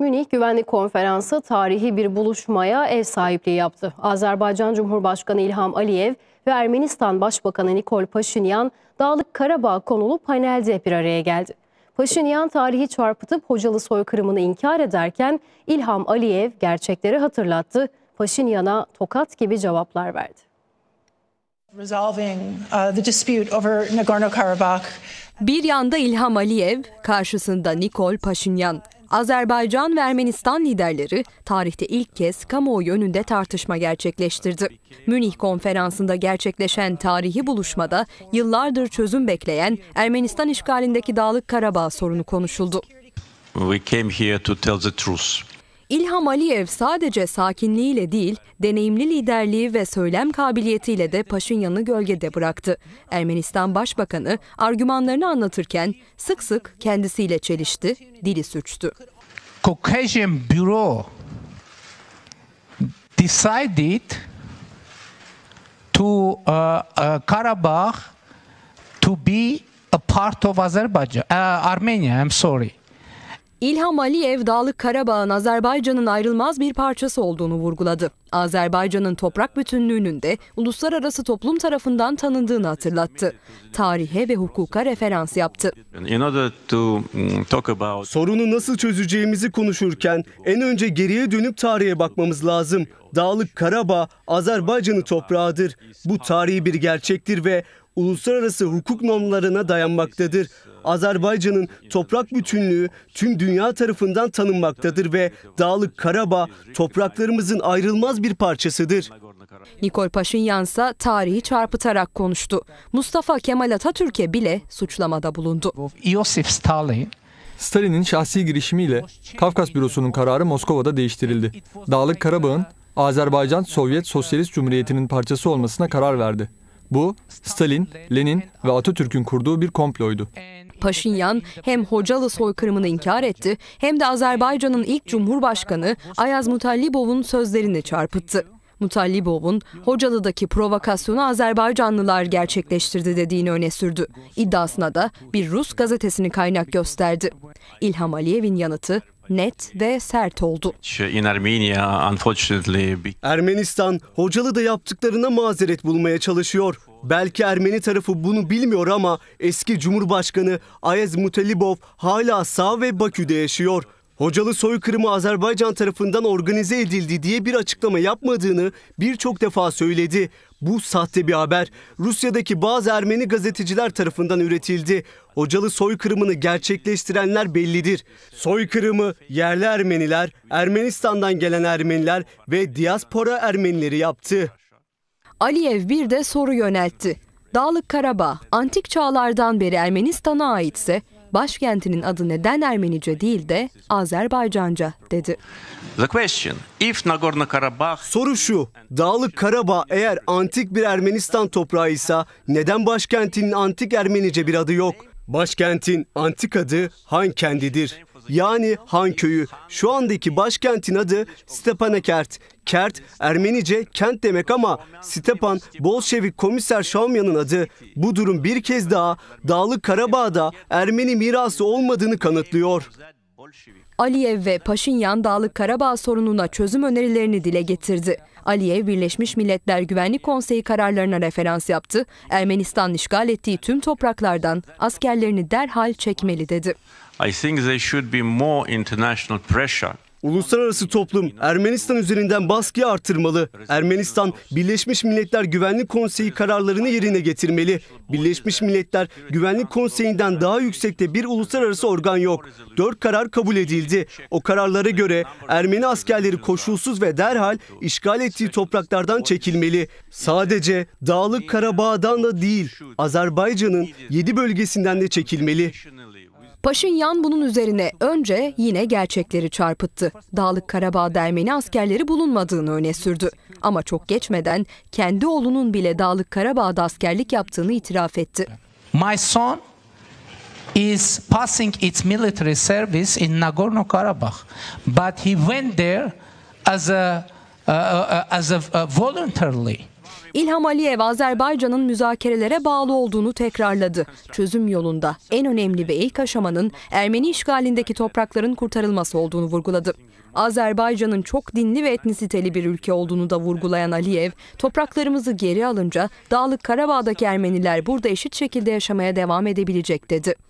Münih Güvenlik Konferansı tarihi bir buluşmaya ev sahipliği yaptı. Azerbaycan Cumhurbaşkanı İlham Aliyev ve Ermenistan Başbakanı Nikol Paşinyan Dağlık Karabağ konulu panelde bir araya geldi. Paşinyan tarihi çarpıtıp hocalı soykırımını inkar ederken İlham Aliyev gerçekleri hatırlattı. Paşinyan'a tokat gibi cevaplar verdi. Resolving uh, the dispute over Nagorno-Karabakh bir yanda İlham Aliyev, karşısında Nikol Paşinyan. Azerbaycan ve Ermenistan liderleri tarihte ilk kez kamuoyu önünde tartışma gerçekleştirdi. Münih konferansında gerçekleşen tarihi buluşmada yıllardır çözüm bekleyen Ermenistan işgalindeki Dağlık Karabağ sorunu konuşuldu. We came here to tell the truth. İlham Aliyev sadece sakinliğiyle değil, deneyimli liderliği ve söylem kabiliyetiyle de Paşinyan'ı gölgede bıraktı. Ermenistan Başbakanı argümanlarını anlatırken sık sık kendisiyle çelişti, dili suçtu. Caucasian Bureau decided to uh, uh, Karabakh to be a part of Azerbaijan, uh, Armenia, I'm sorry. İlham Aliyev Dağlık Karabağ'ın Azerbaycan'ın ayrılmaz bir parçası olduğunu vurguladı. Azerbaycan'ın toprak bütünlüğünün de uluslararası toplum tarafından tanındığını hatırlattı. Tarihe ve hukuka referans yaptı. Mm, Sorunu nasıl çözeceğimizi konuşurken en önce geriye dönüp tarihe bakmamız lazım. Dağlık Karabağ Azerbaycan'ın toprağıdır. Bu tarihi bir gerçektir ve uluslararası hukuk normlarına dayanmaktadır. Azerbaycan'ın toprak bütünlüğü tüm dünya tarafından tanınmaktadır ve Dağlık Karabağ topraklarımızın ayrılmaz bir parçasıdır. Nikol Paşinyan ise tarihi çarpıtarak konuştu. Mustafa Kemal Atatürk'e bile suçlamada bulundu. Iosif Stalin Stalin'in şahsi girişimiyle Kafkas Bürosu'nun kararı Moskova'da değiştirildi. Dağlık Karabağ'ın Azerbaycan Sovyet Sosyalist Cumhuriyeti'nin parçası olmasına karar verdi. Bu, Stalin, Lenin ve Atatürk'ün kurduğu bir komploydu. Paşinyan hem Hocalı soykırımını inkar etti hem de Azerbaycan'ın ilk cumhurbaşkanı Ayaz Mutallibov'un sözlerini çarpıttı. Mutallibov'un Hocalı'daki provokasyonu Azerbaycanlılar gerçekleştirdi dediğini öne sürdü. İddiasına da bir Rus gazetesini kaynak gösterdi. İlham Aliyev'in yanıtı net ve sert oldu. Ermenistan hocalı da yaptıklarına mazeret bulmaya çalışıyor. Belki Ermeni tarafı bunu bilmiyor ama eski Cumhurbaşkanı Ayaz Mutalibov hala sağ ve Bakü'de yaşıyor. Hocalı soykırımı Azerbaycan tarafından organize edildi diye bir açıklama yapmadığını birçok defa söyledi. Bu sahte bir haber. Rusya'daki bazı Ermeni gazeteciler tarafından üretildi. Hocalı soykırımını gerçekleştirenler bellidir. Soykırımı yerli Ermeniler, Ermenistan'dan gelen Ermeniler ve diaspora Ermenileri yaptı. Aliyev bir de soru yöneltti. Dağlık Karabağ antik çağlardan beri Ermenistan'a aitse başkentinin adı neden Ermenice değil de Azerbaycanca dedi. The question, if Nagorno-Karabakh... Soru şu, Dağlık Karabağ eğer antik bir Ermenistan toprağıysa, neden başkentinin antik Ermenice bir adı yok? Başkentin antik adı Han Kendidir, Yani Han köyü. Şu andaki başkentin adı Stepanakert. Kert, Ermenice kent demek ama Stepan, Bolşevik komiser Şamya'nın adı. Bu durum bir kez daha Dağlı Karabağ'da Ermeni mirası olmadığını kanıtlıyor. Aliyev ve Paşinyan Dağlık Karabağ sorununa çözüm önerilerini dile getirdi. Aliyev Birleşmiş Milletler Güvenlik Konseyi kararlarına referans yaptı. Ermenistan işgal ettiği tüm topraklardan askerlerini derhal çekmeli dedi. I think there should be more international pressure Uluslararası toplum Ermenistan üzerinden baskıyı artırmalı. Ermenistan Birleşmiş Milletler Güvenlik Konseyi kararlarını yerine getirmeli. Birleşmiş Milletler Güvenlik Konseyi'nden daha yüksekte bir uluslararası organ yok. Dört karar kabul edildi. O kararlara göre Ermeni askerleri koşulsuz ve derhal işgal ettiği topraklardan çekilmeli. Sadece Dağlık Karabağ'dan da değil, Azerbaycan'ın yedi bölgesinden de çekilmeli. Paşinyan bunun üzerine önce yine gerçekleri çarpıttı. Dağlık Karabağ Dermeni askerleri bulunmadığını öne sürdü. Ama çok geçmeden kendi oğlunun bile Dağlık Karabağ'da askerlik yaptığını itiraf etti. My son is passing its military service in Nagorno-Karabakh, but he went there as a uh, uh, uh as a uh, voluntarily. İlham Aliyev Azerbaycan'ın müzakerelere bağlı olduğunu tekrarladı. Çözüm yolunda en önemli ve ilk aşamanın Ermeni işgalindeki toprakların kurtarılması olduğunu vurguladı. Azerbaycan'ın çok dinli ve etnisiteli bir ülke olduğunu da vurgulayan Aliyev, topraklarımızı geri alınca Dağlık Karabağ'daki Ermeniler burada eşit şekilde yaşamaya devam edebilecek dedi.